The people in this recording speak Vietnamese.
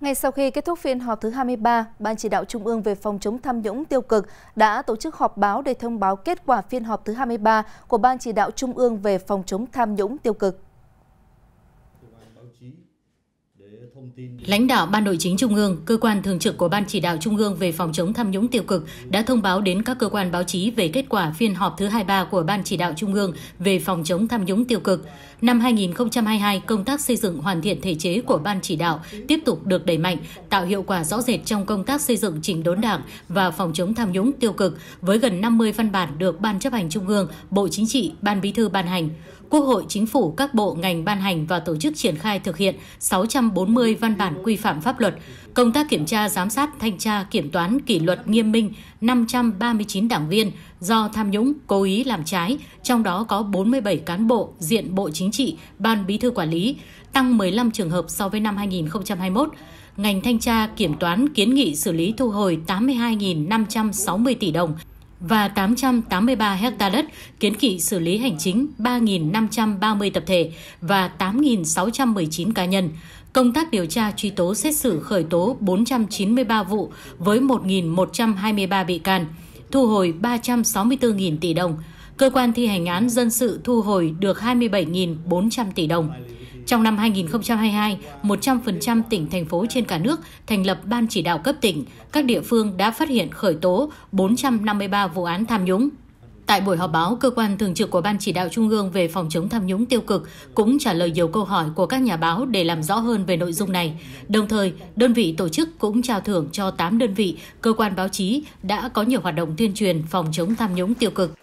Ngay sau khi kết thúc phiên họp thứ 23, Ban chỉ đạo Trung ương về phòng chống tham nhũng tiêu cực đã tổ chức họp báo để thông báo kết quả phiên họp thứ 23 của Ban chỉ đạo Trung ương về phòng chống tham nhũng tiêu cực. Lãnh đạo Ban Nội chính Trung ương, cơ quan thường trực của Ban chỉ đạo Trung ương về phòng chống tham nhũng tiêu cực đã thông báo đến các cơ quan báo chí về kết quả phiên họp thứ 23 của Ban chỉ đạo Trung ương về phòng chống tham nhũng tiêu cực. Năm 2022, công tác xây dựng hoàn thiện thể chế của Ban chỉ đạo tiếp tục được đẩy mạnh, tạo hiệu quả rõ rệt trong công tác xây dựng chỉnh đốn đảng và phòng chống tham nhũng tiêu cực với gần 50 văn bản được Ban chấp hành Trung ương, Bộ Chính trị, Ban Bí thư ban hành. Quốc hội, Chính phủ, các bộ, ngành ban hành và tổ chức triển khai thực hiện 640 120 văn bản quy phạm pháp luật, công tác kiểm tra, giám sát, thanh tra, kiểm toán, kỷ luật nghiêm minh 539 đảng viên do tham nhũng, cố ý làm trái, trong đó có 47 cán bộ diện Bộ Chính trị, Ban Bí thư Quản lý, tăng 15 trường hợp so với năm 2021 ngành thanh tra kiểm toán kiến nghị xử lý thu hồi 82.560 tỷ đồng và 883 hecta đất, kiến nghị xử lý hành chính 3.530 tập thể và 8.619 cá nhân. Công tác điều tra truy tố xét xử khởi tố 493 vụ với 1.123 bị can, thu hồi 364.000 tỷ đồng. Cơ quan thi hành án dân sự thu hồi được 27.400 tỷ đồng. Trong năm 2022, 100% tỉnh, thành phố trên cả nước thành lập ban chỉ đạo cấp tỉnh, các địa phương đã phát hiện khởi tố 453 vụ án tham nhũng. Tại buổi họp báo, cơ quan thường trực của Ban chỉ đạo Trung ương về phòng chống tham nhũng tiêu cực cũng trả lời nhiều câu hỏi của các nhà báo để làm rõ hơn về nội dung này. Đồng thời, đơn vị tổ chức cũng trao thưởng cho 8 đơn vị, cơ quan báo chí đã có nhiều hoạt động tuyên truyền phòng chống tham nhũng tiêu cực.